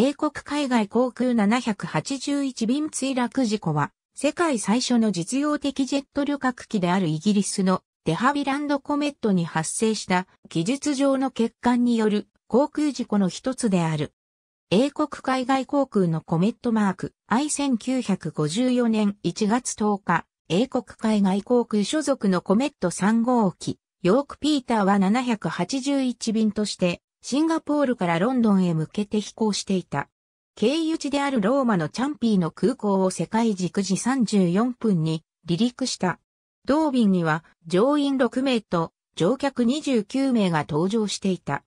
英国海外航空781便墜落事故は、世界最初の実用的ジェット旅客機であるイギリスのデハビランドコメットに発生した技術上の欠陥による航空事故の一つである。英国海外航空のコメットマーク I1954 年1月10日、英国海外航空所属のコメット3号機、ヨーク・ピーターは781便としてシンガポールからロンドンへ向けて飛行していた。経由地であるローマのチャンピーの空港を世界軸時34分に離陸した。同便には乗員6名と乗客29名が搭乗していた。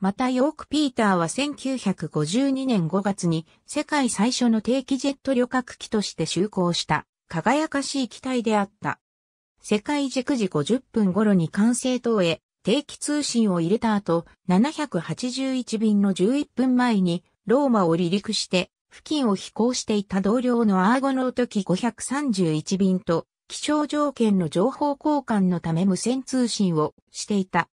またヨーク・ピーターは1952年5月に世界最初の定期ジェット旅客機として就航した輝かしい機体であった。世界軸時50分頃に完成塔へ定期通信を入れた後、781便の11分前にローマを離陸して、付近を飛行していた同僚のアーゴノート機531便と、気象条件の情報交換のため無線通信をしていた。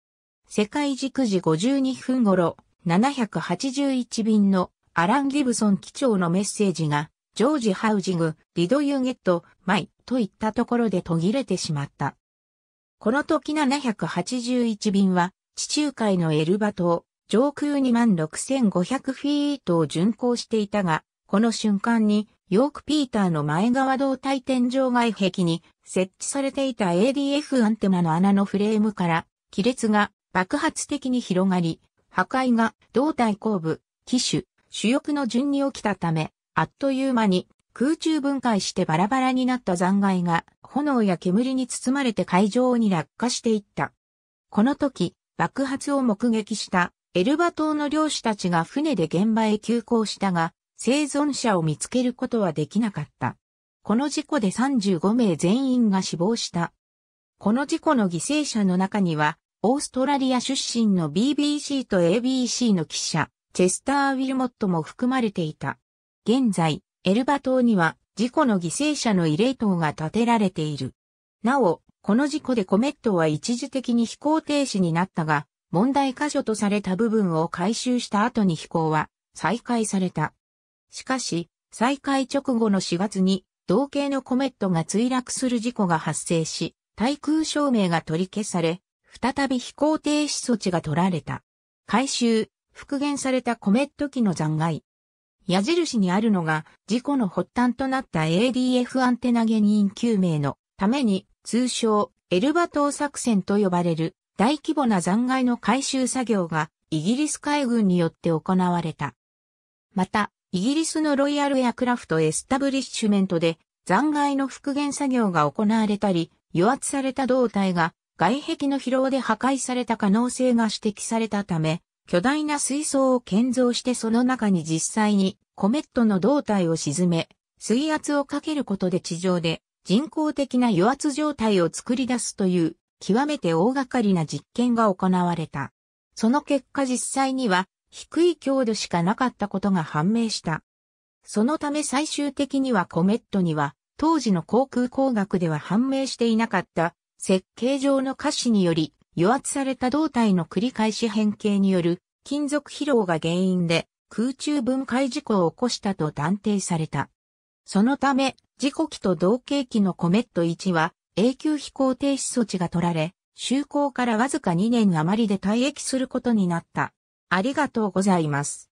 世界時時52分頃、781便のアラン・ギブソン機長のメッセージが、ジョージ・ハウジング、リド・ユーゲット、マイ、といったところで途切れてしまった。この時781便は、地中海のエルバ島、上空26,500フィートを巡航していたが、この瞬間に、ヨーク・ピーターの前側胴体天井外壁に設置されていた ADF アンテナの穴のフレームから亀裂が爆発的に広がり、破壊が胴体後部、機種、主翼の順に起きたため、あっという間に空中分解してバラバラになった残骸が炎や煙に包まれて海上に落下していった。この時、爆発を目撃したエルバ島の漁師たちが船で現場へ急行したが、生存者を見つけることはできなかった。この事故で35名全員が死亡した。この事故の犠牲者の中には、オーストラリア出身の BBC と ABC の記者、チェスター・ウィルモットも含まれていた。現在、エルバ島には事故の犠牲者の慰霊塔が建てられている。なお、この事故でコメットは一時的に飛行停止になったが、問題箇所とされた部分を回収した後に飛行は再開された。しかし、再開直後の4月に、同型のコメットが墜落する事故が発生し、対空証明が取り消され、再び飛行停止措置が取られた。回収、復元されたコメット機の残骸、矢印にあるのが事故の発端となった ADF アンテナ原因救命のために通称エルバ島作戦と呼ばれる大規模な残骸の回収作業がイギリス海軍によって行われた。また、イギリスのロイヤルエアクラフトエスタブリッシュメントで残骸の復元作業が行われたり、油圧された胴体が外壁の疲労で破壊された可能性が指摘されたため、巨大な水槽を建造してその中に実際にコメットの胴体を沈め、水圧をかけることで地上で人工的な油圧状態を作り出すという極めて大掛かりな実験が行われた。その結果実際には低い強度しかなかったことが判明した。そのため最終的にはコメットには当時の航空工学では判明していなかった設計上の歌詞により油圧された胴体の繰り返し変形による金属疲労が原因で空中分解事故を起こしたと断定された。そのため、事故機と同型機のコメット1は永久飛行停止措置が取られ、就航からわずか2年余りで退役することになった。ありがとうございます。